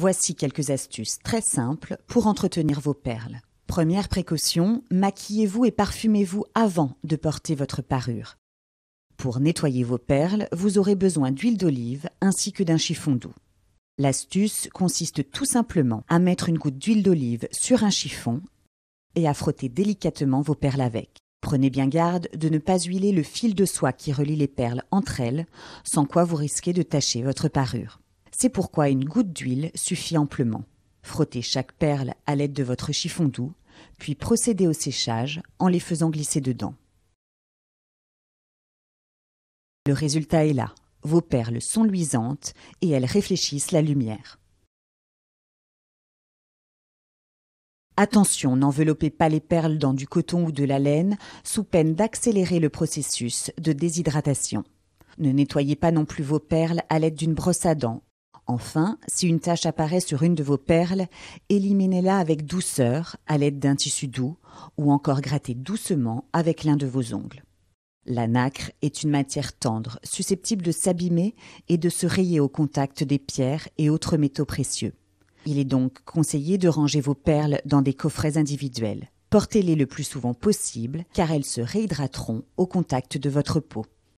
Voici quelques astuces très simples pour entretenir vos perles. Première précaution, maquillez-vous et parfumez-vous avant de porter votre parure. Pour nettoyer vos perles, vous aurez besoin d'huile d'olive ainsi que d'un chiffon doux. L'astuce consiste tout simplement à mettre une goutte d'huile d'olive sur un chiffon et à frotter délicatement vos perles avec. Prenez bien garde de ne pas huiler le fil de soie qui relie les perles entre elles, sans quoi vous risquez de tacher votre parure. C'est pourquoi une goutte d'huile suffit amplement. Frottez chaque perle à l'aide de votre chiffon doux, puis procédez au séchage en les faisant glisser dedans. Le résultat est là. Vos perles sont luisantes et elles réfléchissent la lumière. Attention, n'enveloppez pas les perles dans du coton ou de la laine sous peine d'accélérer le processus de déshydratation. Ne nettoyez pas non plus vos perles à l'aide d'une brosse à dents Enfin, si une tache apparaît sur une de vos perles, éliminez-la avec douceur à l'aide d'un tissu doux ou encore grattez doucement avec l'un de vos ongles. La nacre est une matière tendre, susceptible de s'abîmer et de se rayer au contact des pierres et autres métaux précieux. Il est donc conseillé de ranger vos perles dans des coffrets individuels. Portez-les le plus souvent possible car elles se réhydrateront au contact de votre peau.